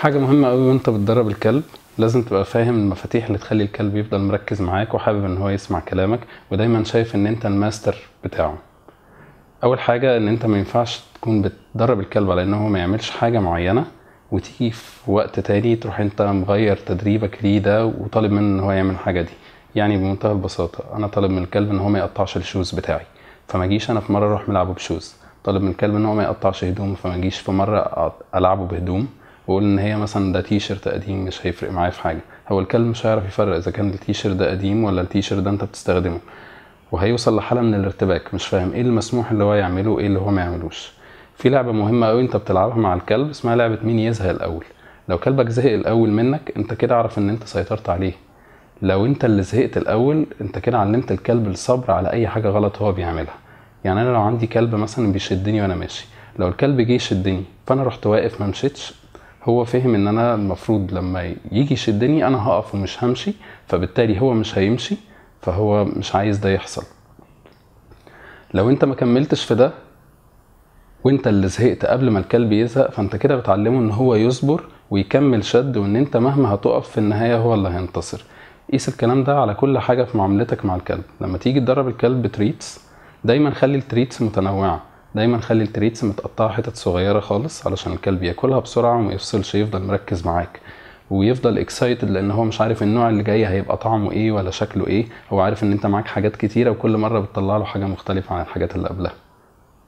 حاجة مهمة قوي وانت بتدرب الكلب لازم تبقى فاهم المفاتيح اللي تخلي الكلب يفضل مركز معاك وحابب ان هو يسمع كلامك ودايما شايف ان انت الماستر بتاعه اول حاجة ان انت ما ينفعش تكون بتدرب الكلب على ان هو ما يعملش حاجة معينة وتيجي في وقت تاني تروح انت مغير تدريبك ليه ده وطالب منه ان هو يعمل الحاجة دي يعني بمنتهى البساطة انا طالب من الكلب ان هو ما يقطعش الشوز بتاعي فما اجيش انا في مرة اروح ملعبه بشوز طالب من الكلب ان هو ما يقطعش هدومه فما اجيش في مرة العبه بهدوم واقول ان هي مثلا ده تي شيرت قديم مش هيفرق معايا في حاجه هو الكلب مش هيعرف يفرق اذا كان التي شيرت ده قديم ولا التي شيرت ده انت بتستخدمه وهيوصل لحاله من الارتباك مش فاهم ايه المسموح اللي هو يعمله وايه اللي هو ما يعملوش في لعبه مهمه قوي انت بتلعبها مع الكلب اسمها لعبه مين يزهق الاول لو كلبك زهق الاول منك انت كده اعرف ان انت سيطرت عليه لو انت اللي زهقت الاول انت كده علمت الكلب الصبر على اي حاجه غلط هو بيعملها يعني انا لو عندي كلب مثلا بيشدني وانا ماشي لو الكلب جه يشدني فانا رحت واقف ما مشيتش هو فاهم ان انا المفروض لما يجي يشدني انا هقف ومش همشي فبالتالي هو مش هيمشي فهو مش عايز ده يحصل لو انت ما كملتش في ده وانت اللي زهقت قبل ما الكلب يزهق فانت كده بتعلمه ان هو يصبر ويكمل شد وان انت مهما هتقف في النهايه هو اللي هينتصر قيس الكلام ده على كل حاجه في معاملتك مع الكلب لما تيجي تدرب الكلب تريتس دايما خلي التريتس متنوعه دايما خلي التريتس متقطعه حتت صغيره خالص علشان الكلب ياكلها بسرعه وما يفصلش يفضل مركز معاك ويفضل اكسايتد لان هو مش عارف النوع اللي جاي هيبقى طعمه ايه ولا شكله ايه هو عارف ان انت معاك حاجات كتيره وكل مره بتطلع له حاجه مختلفه عن الحاجات اللي قبلها